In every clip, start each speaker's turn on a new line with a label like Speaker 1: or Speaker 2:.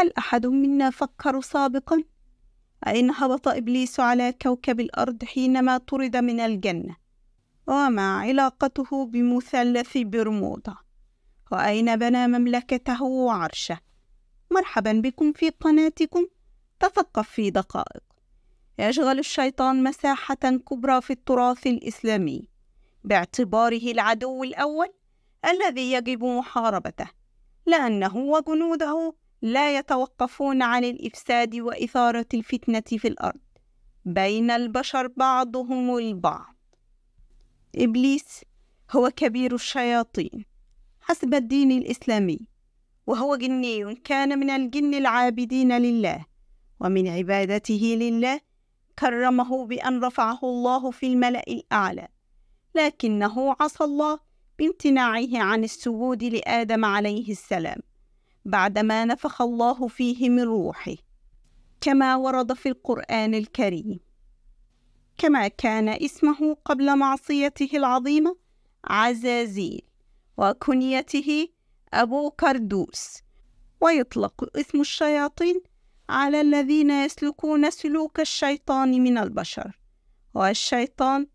Speaker 1: هل أحد منا فكر سابقا أين هبط إبليس على كوكب الأرض حينما طرد من الجنة وما علاقته بمثلث برمودا وأين بنى مملكته وعرشه مرحبا بكم في قناتكم تثقف في دقائق يشغل الشيطان مساحة كبرى في التراث الإسلامي باعتباره العدو الأول الذي يجب محاربته لأنه وجنوده لا يتوقفون عن الإفساد وإثارة الفتنة في الأرض بين البشر بعضهم البعض إبليس هو كبير الشياطين حسب الدين الإسلامي وهو جني كان من الجن العابدين لله ومن عبادته لله كرمه بأن رفعه الله في الملأ الأعلى لكنه عصى الله بامتناعه عن السجود لآدم عليه السلام بعدما نفخ الله فيه من روحه كما ورد في القرآن الكريم كما كان اسمه قبل معصيته العظيمة عزازيل وكنيته أبو كردوس ويطلق اسم الشياطين على الذين يسلكون سلوك الشيطان من البشر والشيطان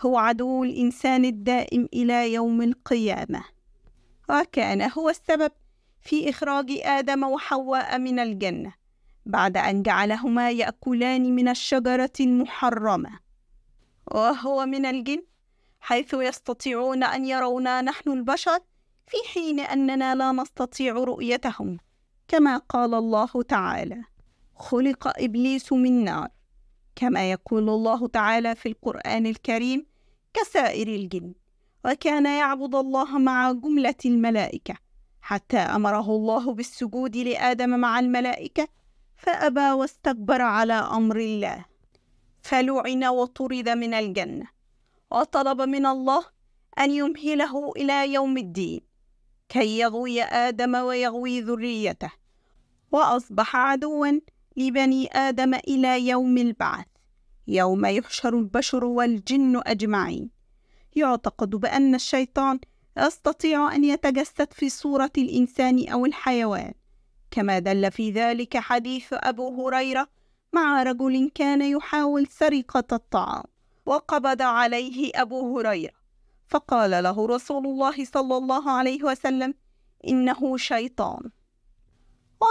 Speaker 1: هو عدو الإنسان الدائم إلى يوم القيامة وكان هو السبب في إخراج آدم وحواء من الجنة بعد أن جعلهما يأكلان من الشجرة المحرمة وهو من الجن حيث يستطيعون أن يرونا نحن البشر في حين أننا لا نستطيع رؤيتهم كما قال الله تعالى خلق إبليس من نار كما يقول الله تعالى في القرآن الكريم كسائر الجن وكان يعبد الله مع جملة الملائكة حتى امره الله بالسجود لادم مع الملائكه فابى واستكبر على امر الله فلعن وطرد من الجنه وطلب من الله ان يمهله الى يوم الدين كي يغوي ادم ويغوي ذريته واصبح عدوا لبني ادم الى يوم البعث يوم يحشر البشر والجن اجمعين يعتقد بان الشيطان يستطيع أن يتجسد في صورة الإنسان أو الحيوان، كما دل في ذلك حديث أبو هريرة مع رجل كان يحاول سرقة الطعام، وقبض عليه أبو هريرة، فقال له رسول الله صلى الله عليه وسلم: إنه شيطان.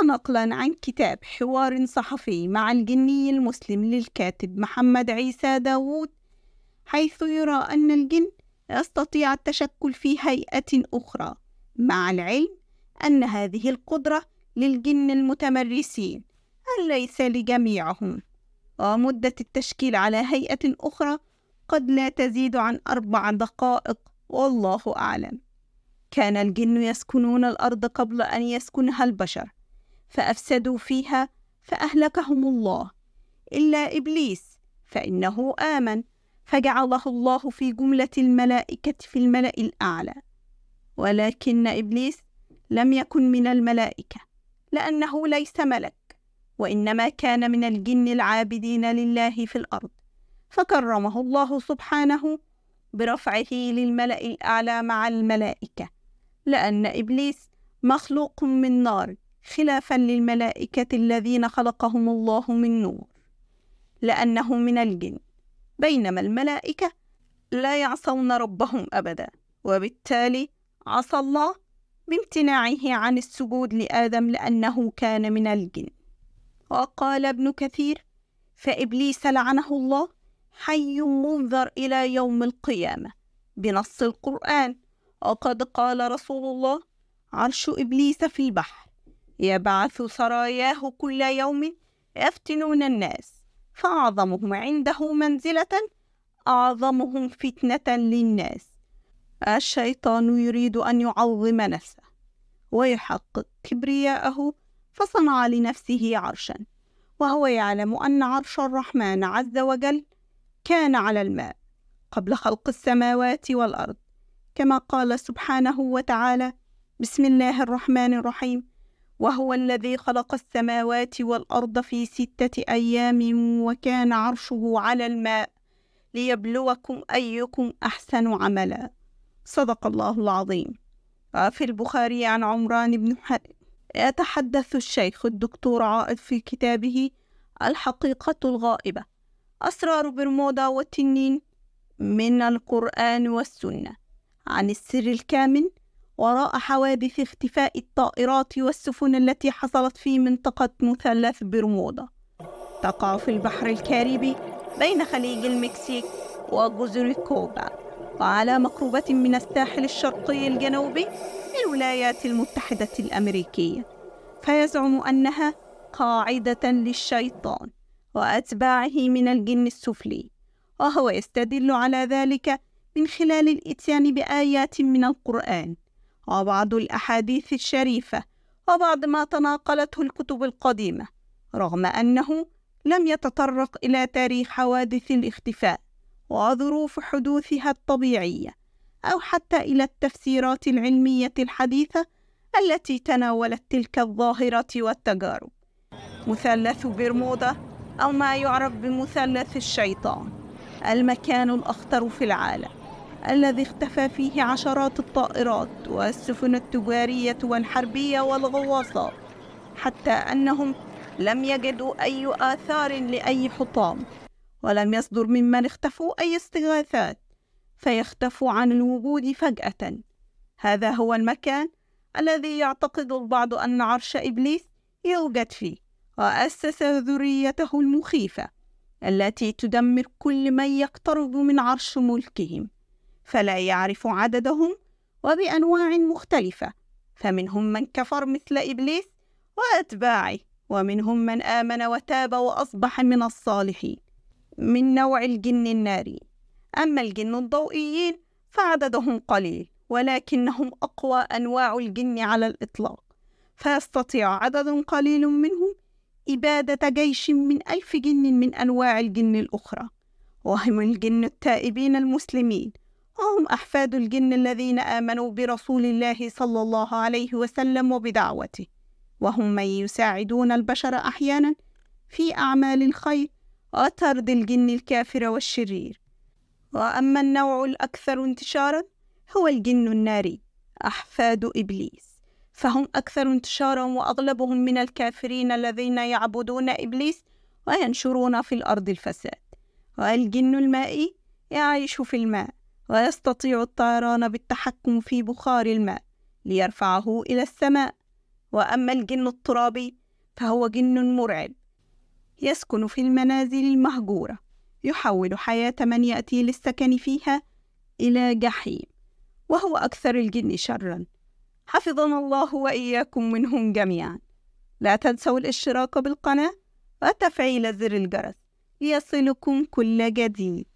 Speaker 1: ونقلا عن كتاب حوار صحفي مع الجني المسلم للكاتب محمد عيسى داوود حيث يرى أن الجن يستطيع التشكل في هيئة أخرى مع العلم أن هذه القدرة للجن المتمرسين ليس لجميعهم ومدة التشكيل على هيئة أخرى قد لا تزيد عن أربع دقائق والله أعلم كان الجن يسكنون الأرض قبل أن يسكنها البشر فأفسدوا فيها فأهلكهم الله إلا إبليس فإنه آمن فجعله الله في جملة الملائكة في الملأ الأعلى ولكن إبليس لم يكن من الملائكة لأنه ليس ملك وإنما كان من الجن العابدين لله في الأرض فكرمه الله سبحانه برفعه للملأ الأعلى مع الملائكة لأن إبليس مخلوق من نار خلافا للملائكة الذين خلقهم الله من نور لأنه من الجن بينما الملائكة لا يعصون ربهم أبدا وبالتالي عصى الله بامتناعه عن السجود لآدم لأنه كان من الجن وقال ابن كثير فإبليس لعنه الله حي منذر إلى يوم القيامة بنص القرآن وقد قال رسول الله عرش إبليس في البحر يبعث سراياه كل يوم يفتنون الناس فأعظمهم عنده منزلة أعظمهم فتنة للناس الشيطان يريد أن يعظم نفسه ويحقق كبرياءه فصنع لنفسه عرشا وهو يعلم أن عرش الرحمن عز وجل كان على الماء قبل خلق السماوات والأرض كما قال سبحانه وتعالى بسم الله الرحمن الرحيم وهو الذي خلق السماوات والارض في سته ايام وكان عرشه على الماء ليبلوكم ايكم احسن عملا صدق الله العظيم وفي البخاري عن عمران بن حرب يتحدث الشيخ الدكتور عائد في كتابه الحقيقة الغائبة أسرار برمودا والتنين من القرآن والسنة عن السر الكامن وراء حوادث اختفاء الطائرات والسفن التي حصلت في منطقة مثلث برمودا تقع في البحر الكاريبي بين خليج المكسيك وجزر كوبا وعلى مقربة من الساحل الشرقي الجنوبي للولايات المتحدة الأمريكية فيزعم أنها قاعدة للشيطان وأتباعه من الجن السفلي وهو يستدل على ذلك من خلال الإتيان بآيات من القرآن وبعض الأحاديث الشريفة وبعض ما تناقلته الكتب القديمة رغم أنه لم يتطرق إلى تاريخ حوادث الاختفاء وظروف حدوثها الطبيعية أو حتى إلى التفسيرات العلمية الحديثة التي تناولت تلك الظاهرة والتجارب مثلث برمودا أو ما يعرف بمثلث الشيطان المكان الأخطر في العالم الذي اختفى فيه عشرات الطائرات والسفن التجارية والحربية والغواصات حتى أنهم لم يجدوا أي آثار لأي حطام ولم يصدر ممن اختفوا أي استغاثات فيختفوا عن الوجود فجأة هذا هو المكان الذي يعتقد البعض أن عرش إبليس يوجد فيه وأسس ذريته المخيفة التي تدمر كل من يقترب من عرش ملكهم فلا يعرف عددهم وبأنواع مختلفة فمنهم من كفر مثل إبليس وأتباعه ومنهم من آمن وتاب وأصبح من الصالحين من نوع الجن الناري أما الجن الضوئيين فعددهم قليل ولكنهم أقوى أنواع الجن على الإطلاق فيستطيع عدد قليل منهم إبادة جيش من ألف جن من أنواع الجن الأخرى وهم الجن التائبين المسلمين وهم أحفاد الجن الذين آمنوا برسول الله صلى الله عليه وسلم وبدعوته وهم من يساعدون البشر أحيانا في أعمال الخير وطرد الجن الكافر والشرير وأما النوع الأكثر انتشارا هو الجن الناري أحفاد إبليس فهم أكثر انتشارا وأغلبهم من الكافرين الذين يعبدون إبليس وينشرون في الأرض الفساد والجن المائي يعيش في الماء ويستطيع الطيران بالتحكم في بخار الماء ليرفعه إلى السماء وأما الجن الترابي فهو جن مرعب يسكن في المنازل المهجورة يحول حياة من يأتي للسكن فيها إلى جحيم وهو أكثر الجن شرًا حفظنا الله وإياكم منهم جميعا لا تنسوا الاشتراك بالقناة وتفعيل زر الجرس ليصلكم كل جديد